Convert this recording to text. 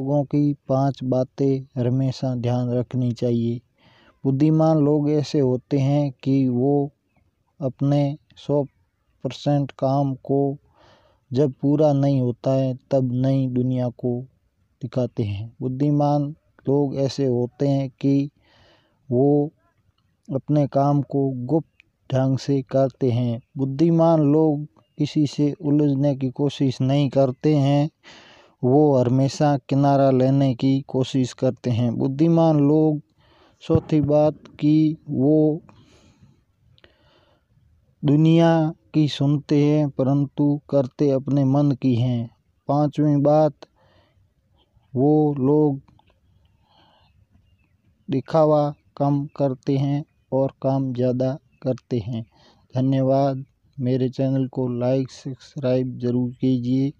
लोगों की पाँच बातें हमेशा ध्यान रखनी चाहिए बुद्धिमान लोग ऐसे होते हैं कि वो अपने सौ परसेंट काम को जब पूरा नहीं होता है तब नई दुनिया को दिखाते हैं बुद्धिमान लोग ऐसे होते हैं कि वो अपने काम को गुप्त ढंग से करते हैं बुद्धिमान लोग किसी से उलझने की कोशिश नहीं करते हैं वो हमेशा किनारा लेने की कोशिश करते हैं बुद्धिमान लोग चौथी बात कि वो दुनिया की सुनते हैं परंतु करते अपने मन की हैं पांचवी बात वो लोग दिखावा कम करते हैं और काम ज़्यादा करते हैं धन्यवाद मेरे चैनल को लाइक सब्सक्राइब ज़रूर कीजिए